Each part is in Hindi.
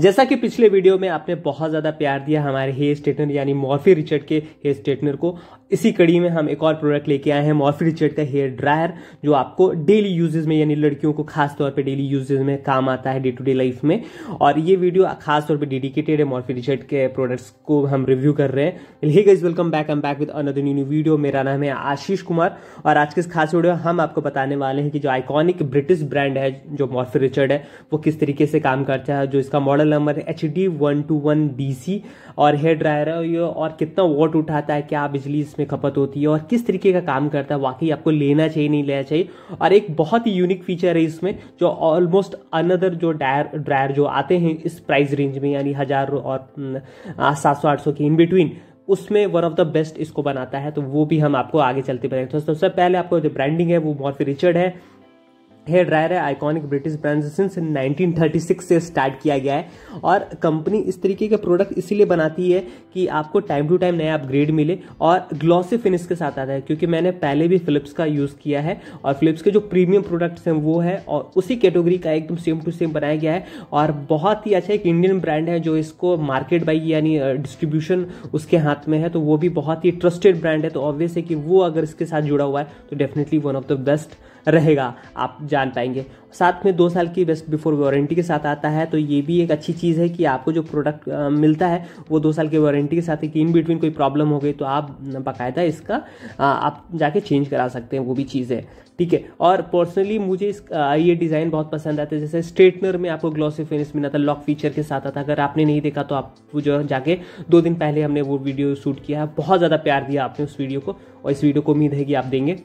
जैसा कि पिछले वीडियो में आपने बहुत ज़्यादा प्यार दिया हमारे हेयर स्ट्रेटनर यानी मॉर्फी रिचर्ड के हेयर स्ट्रेटनर को इसी कड़ी में हम एक और प्रोडक्ट लेके आए हैं मॉर्फी रिचर्ड का हेयर ड्रायर जो आपको डेली यूजेज में यानी लड़कियों को खास तौर पे डेली यूजेज में काम आता है डे टू डे लाइफ में और ये वीडियो खास तौर पे डेडिकेटेड है मॉर्फी रिचर्ड के प्रोडक्ट्स को हम रिव्यू कर रहे हैं hey guys welcome back I'm back with another new video मेरा नाम है आशीष कुमार और आज के इस खास वीडियो हम आपको बताने वाले हैं कि जो आइकॉनिक ब्रिटिश ब्रांड है जो मॉर्फी रिचर्ड है वो किस तरीके से काम करता है जो इसका मॉडल नंबर है H D one two one B C और हेयर ड्रायर है ये और कितना वोट उठाता है क्या बिजली इसमें इसमें खपत होती है और किस तरीके का काम करता है वाकई आपको लेना चाहिए नहीं लेना चाहिए और एक बहुत ही यूनिक फीचर है इसमें जो ऑलमोस्ट अनदर जो डायर ड्रायर जो आते हैं इस प्राइस रेंज में यानी हज़ार और सात सौ आठ सौ के इन बिटवीन उसमें वन ऑफ द बेस्ट इसको बनाता है तो वो भी हम आपको आगे चलते बताएंगे तो सबसे पहले आपको जो ब्रांडिंग है वो बहुत रिचर्ड है हेयर ड्रायर है आइकॉनिक ब्रिटिश ब्रांड सिंस 1936 से स्टार्ट किया गया है और कंपनी इस तरीके के प्रोडक्ट इसीलिए बनाती है कि आपको टाइम टू टाइम नया अपग्रेड मिले और ग्लॉसी फिनिश के साथ आता है क्योंकि मैंने पहले भी फिलिप्स का यूज़ किया है और फिलिप्स के जो प्रीमियम प्रोडक्ट्स हैं वो है और उसी कैटेगरी का एकदम सेम टू सेम बनाया गया है और बहुत ही अच्छा एक इंडियन ब्रांड है जो इसको मार्केट बाई यानी डिस्ट्रीब्यूशन उसके हाथ में है तो वो भी बहुत ही ट्रस्टेड ब्रांड है तो ऑब्वियस है कि वो अगर इसके साथ जुड़ा हुआ है तो definitely one of the best रहेगा आप जान पाएंगे साथ में दो साल की बेस्ट बिफोर वारंटी के साथ आता है तो ये भी एक अच्छी चीज़ है कि आपको जो प्रोडक्ट मिलता है वो दो साल की वारंटी के साथ कि इन बिटवीन कोई प्रॉब्लम हो गई तो आप बाकायदा इसका आप जाके चेंज करा सकते हैं वो भी चीज़ है ठीक है और पर्सनली मुझे इस ये डिज़ाइन बहुत पसंद आता है जैसे स्ट्रेटनर में आपको ग्लॉसी फिनिश मिला था लॉक फीचर के साथ आता अगर आपने नहीं देखा तो आप जो जाके दो दिन पहले हमने वो वीडियो शूट किया है बहुत ज़्यादा प्यार दिया आपने उस वीडियो को और इस वीडियो को उम्मीद है कि आप देंगे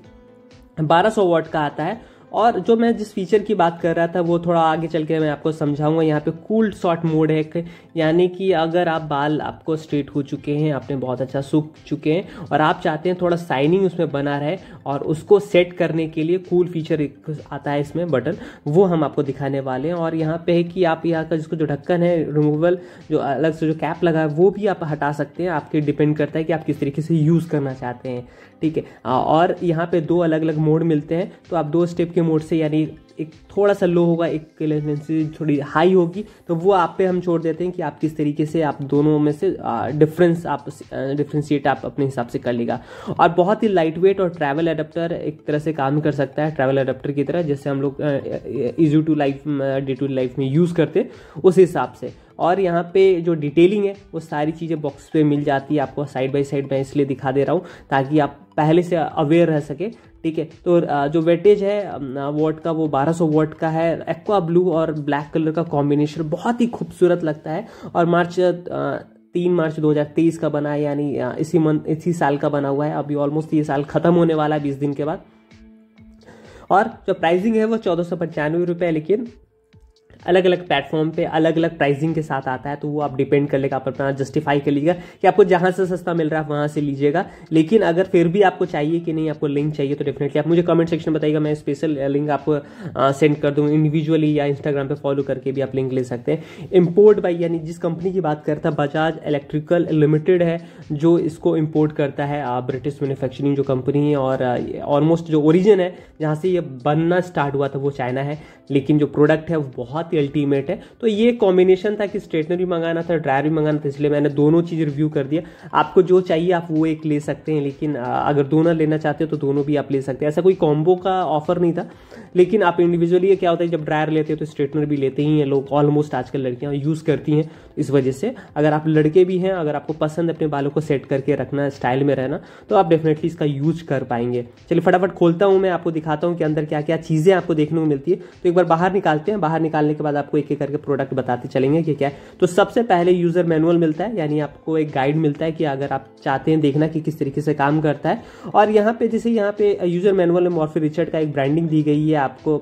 1200 वाट का आता है और जो मैं जिस फीचर की बात कर रहा था वो थोड़ा आगे चल के मैं आपको समझाऊंगा यहाँ पे कूल शॉर्ट मोड है यानी कि अगर आप बाल आपको स्ट्रेट हो चुके हैं आपने बहुत अच्छा सूख चुके हैं और आप चाहते हैं थोड़ा साइनिंग उसमें बना रहे और उसको सेट करने के लिए कूल फीचर आता है इसमें बटन वो हम आपको दिखाने वाले हैं और यहाँ पे है कि आप यहाँ का जिसको जो ढक्कन है रिमूवल जो अलग से जो कैप लगा है वो भी आप हटा सकते हैं आपके डिपेंड करता है कि आप किस तरीके से यूज़ करना चाहते हैं ठीक है और यहाँ पर दो अलग अलग मोड मिलते हैं तो आप दो स्टेप के मोड से यानी एक थोड़ा सा लो होगा एक लेटेंसी थोड़ी हाई होगी तो वो आप पे हम छोड़ देते हैं कि आप किस तरीके से आप दोनों में से डिफरेंस आप डिफ्रेंशिएट आप अपने हिसाब से कर लेगा और बहुत ही लाइट वेट और ट्रैवल अडप्टर एक तरह से काम कर सकता है ट्रैवल अडप्टर की तरह जैसे हम लोग easy to life day to life में यूज़ करते उस हिसाब से और यहाँ पे जो डिटेलिंग है वो सारी चीज़ें बॉक्स पे मिल जाती है आपको साइड बाय साइड मैं इसलिए दिखा दे रहा हूँ ताकि आप पहले से अवेयर रह सके ठीक है तो जो वेटेज है वॉट का वो 1200 सौ वॉट का है एक्वा ब्लू और ब्लैक कलर का कॉम्बिनेशन बहुत ही खूबसूरत लगता है और मार्च तीन मार्च 2023 का बना है यानी इसी मंथ इसी साल का बना हुआ है अभी ऑलमोस्ट ये साल खत्म होने वाला है बीस दिन के बाद और जो प्राइसिंग है वो चौदह सौ पचानवे रुपये लेकिन अलग अलग प्लेटफॉर्म पे अलग अलग प्राइसिंग के साथ आता है तो वो आप डिपेंड कर लेगा आप अपना जस्टिफाई कर लीजिएगा कि आपको जहाँ से सस्ता मिल रहा है वहाँ से लीजिएगा लेकिन अगर फिर भी आपको चाहिए कि नहीं आपको लिंक चाहिए तो डेफिनेटली आप मुझे कमेंट सेक्शन में बताइएगा मैं स्पेशल लिंक आपको सेंड कर दूँ इंडिविजुअली या इंस्टाग्राम पर फॉलो करके भी आप लिंक ले सकते हैं इम्पोर्ट बाई यानी जिस कंपनी की बात करता है बजाज इलेक्ट्रिकल लिमिटेड है जो इसको इम्पोर्ट करता है ब्रिटिश uh, मैन्युफैक्चरिंग जो कंपनी है और ऑलमोस्ट uh, जो ओरिजिन है जहाँ से ये बनना स्टार्ट हुआ था वो चाइना है लेकिन जो प्रोडक्ट है वो बहुत काफ़ी अल्टीमेट है तो ये कॉम्बिनेशन था कि स्ट्रेटनर भी मंगाना था ड्रायर भी मंगाना था इसलिए मैंने दोनों चीज़ रिव्यू कर दिया आपको जो चाहिए आप वो एक ले सकते हैं लेकिन अगर दोनों लेना चाहते हो तो दोनों भी आप ले सकते हैं ऐसा कोई कॉम्बो का ऑफर नहीं था लेकिन आप इंडिविजुअली क्या होता है जब ड्रायर लेते हैं तो स्ट्रेटनर भी लेते ही हैं लोग ऑलमोस्ट आजकल लड़कियां यूज़ करती हैं तो इस वजह से अगर आप लड़के भी हैं अगर आपको पसंद अपने बालों को सेट करके रखना स्टाइल में रहना तो आप डेफिनेटली इसका यूज कर पाएंगे चलिए फटाफट खोलता हूँ मैं आपको दिखाता हूँ कि अंदर क्या क्या चीज़ें आपको देखने को मिलती है तो एक बार बाहर निकालते हैं बाहर निकालने के बाद आपको एक एक करके प्रोडक्ट बताते चलेंगे कि क्या है तो सबसे पहले यूज़र मैनुअल मिलता है यानी आपको एक गाइड मिलता है कि अगर आप चाहते हैं देखना कि किस तरीके से काम करता है और यहाँ पे जैसे यहाँ पे यूज़र मैनुअल में मॉर्फी रिचर्ड का एक ब्रांडिंग दी गई है आपको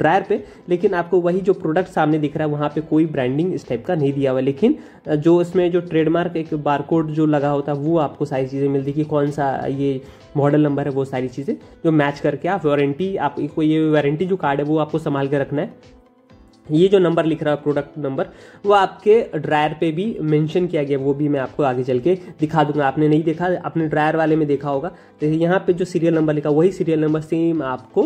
ड्रायर पे लेकिन आपको वही जो प्रोडक्ट सामने दिख रहा है वहाँ पे कोई ब्रांडिंग इस टाइप का नहीं दिया हुआ लेकिन जो इसमें जो ट्रेडमार्क एक बारकोड जो लगा होता है वो आपको सारी चीज़ें मिलती कि कौन सा ये मॉडल नंबर है वो सारी चीज़ें जो मैच करके आप वारंटी आपको ये वारंटी जो कार्ड है वो आपको संभाल के रखना है ये जो नंबर लिख रहा है प्रोडक्ट नंबर वो आपके ड्रायर पे भी मेंशन किया गया वो भी मैं आपको आगे चल के दिखा दूंगा आपने नहीं देखा अपने ड्रायर वाले में देखा होगा तो यहाँ पे जो सीरियल नंबर लिखा वही सीरियल नंबर सेम आपको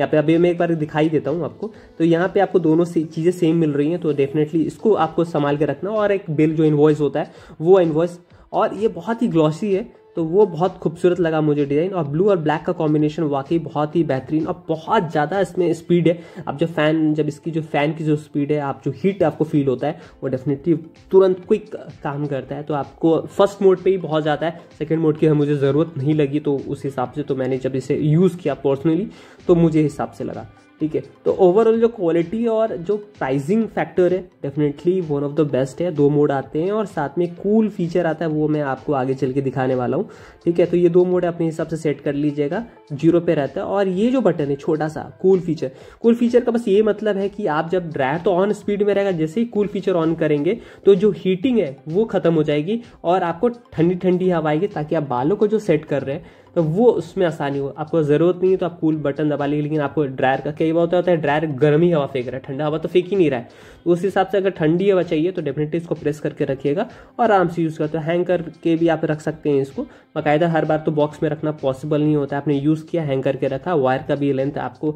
यहाँ पे अभी मैं एक बार दिखाई देता हूँ आपको तो यहाँ पे आपको दोनों से, चीज़ें सेम मिल रही हैं तो डेफिनेटली इसको आपको संभाल के रखना और एक बिल जो इन्वॉइस होता है वो इन्वॉइस और ये बहुत ही ग्लॉसी है तो वो बहुत खूबसूरत लगा मुझे डिज़ाइन और ब्लू और ब्लैक का कॉम्बिनेशन वाकई बहुत ही बेहतरीन और बहुत ज़्यादा इसमें स्पीड है आप जो फैन जब इसकी जो फैन की जो स्पीड है आप जो हीट आपको फील होता है वो डेफिनेटली तुरंत क्विक काम करता है तो आपको फर्स्ट मोड पे ही बहुत ज़्यादा है सेकेंड मोड की मुझे ज़रूरत नहीं लगी तो उस हिसाब से तो मैंने जब इसे यूज़ किया पर्सनली तो मुझे हिसाब से लगा ठीक है तो ओवरऑल जो क्वालिटी और जो प्राइसिंग फैक्टर है definitely one of the best है दो मोड आते हैं और साथ में कूल फीचर आता है वो मैं आपको आगे चल के दिखाने वाला हूँ ठीक है तो ये दो मोड अपने हिसाब से सेट कर लीजिएगा जीरो पे रहता है और ये जो बटन है छोटा सा कूल फीचर कूल फीचर का बस ये मतलब है कि आप जब ड्राइव तो ऑन स्पीड में रहेगा जैसे ही कूल फीचर ऑन करेंगे तो जो हीटिंग है वो खत्म हो जाएगी और आपको ठंडी ठंडी हवा आएगी ताकि आप बालों को जो सेट कर रहे हैं तो वो उसमें आसानी हो आपको ज़रूरत नहीं है तो आप कूल बटन दबा लीजिए लेकिन आपको ड्रायर का कई बार होता है ड्रायर गर्म ही हवा फेंक रहा है ठंडा हवा तो फेंक ही नहीं रहा है उस हिसाब से अगर ठंडी हवा चाहिए तो डेफिनेटली इसको प्रेस करके रखिएगा और आराम से यूज़ करते हैं हैंग करके भी आप रख सकते हैं इसको बाकायदा हर बार तो बॉक्स में रखना पॉसिबल नहीं होता आपने यूज़ किया हैंग करके रखा वायर का भी लेंथ आपको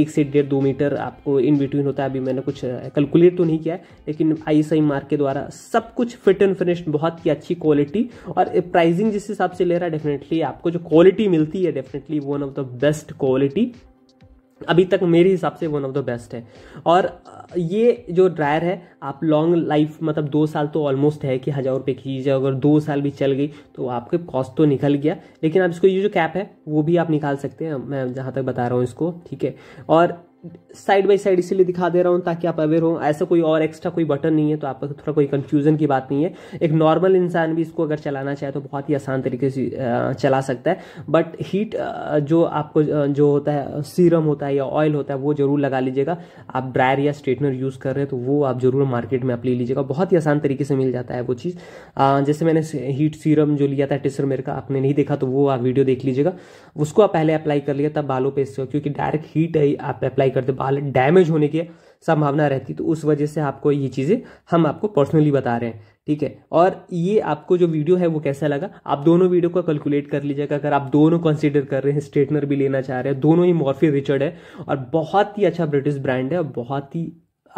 एक से डेढ़ दो मीटर आपको इन बिटवीन होता है अभी मैंने कुछ कैलकुलेट uh, तो नहीं किया है लेकिन आई सही मार्क के द्वारा सब कुछ फिट एंड फिनिश्ड बहुत ही अच्छी क्वालिटी और प्राइसिंग जिस हिसाब से ले रहा है डेफिनेटली आपको जो क्वालिटी मिलती है definitely one of the best quality अभी तक मेरे हिसाब से वन ऑफ द बेस्ट है और ये जो ड्रायर है आप लॉन्ग लाइफ मतलब दो साल तो ऑलमोस्ट है कि हज़ार रुपये की चीज़ अगर दो साल भी चल गई तो आपके कॉस्ट तो निकल गया लेकिन आप इसको ये जो कैप है वो भी आप निकाल सकते हैं मैं जहाँ तक बता रहा हूँ इसको ठीक है और साइड बाई साइड इसीलिए दिखा दे रहा हूँ ताकि आप अवेयर हो ऐसा कोई और एक्स्ट्रा कोई बटन नहीं है तो आपका थोड़ा कोई कंफ्यूजन की बात नहीं है एक नॉर्मल इंसान भी इसको अगर चलाना चाहे तो बहुत ही आसान तरीके से चला सकता है बट हीट जो आपको जो होता है सीरम होता है या ऑयल होता है वो जरूर लगा लीजिएगा आप ड्रायर या स्ट्रेटनर यूज़ कर रहे हैं तो वो आप जरूर मार्केट में आप ले लीजिएगा बहुत ही आसान तरीके से मिल जाता है वो चीज़ जैसे मैंने हीट सीरम जो लिया था टिसर मेरे का आपने नहीं देखा तो वो आप वीडियो देख लीजिएगा उसको आप पहले अप्लाई कर लिया तब बालों पर क्योंकि डायरेक्ट हीट आप अप्लाई करते बाल डैमेज होने की संभावना रहती है तो उस वजह से आपको ये चीज़ें हम आपको पर्सनली बता रहे हैं ठीक है और ये आपको जो वीडियो है वो कैसा लगा आप दोनों वीडियो को कैलकुलेट कर लीजिएगा अगर आप दोनों कंसीडर कर रहे हैं स्ट्रेटनर भी लेना चाह रहे हैं दोनों ही मॉर्फी रिचर्ड है और बहुत ही अच्छा ब्रिटिश ब्रांड है और बहुत ही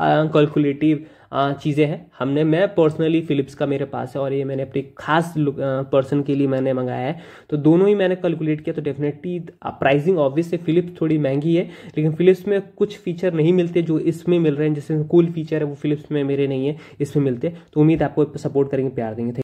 कैलकुलेटिव uh, चीज़ें हैं हमने मैं पर्सनली फिलिप्स का मेरे पास है और ये मैंने अपने खास पर्सन के लिए मैंने मंगाया है तो दोनों ही मैंने कैलकुलेट किया तो डेफिनेटली प्राइसिंग ऑब्वियस से फिलिप्स थोड़ी महंगी है लेकिन फिलिप्स में कुछ फीचर नहीं मिलते जो इसमें मिल रहे हैं जैसे कूल फीचर है वो फिलिप्स में मेरे नहीं है इसमें मिलते तो उम्मीद आपको सपोर्ट करेंगे प्यार देंगे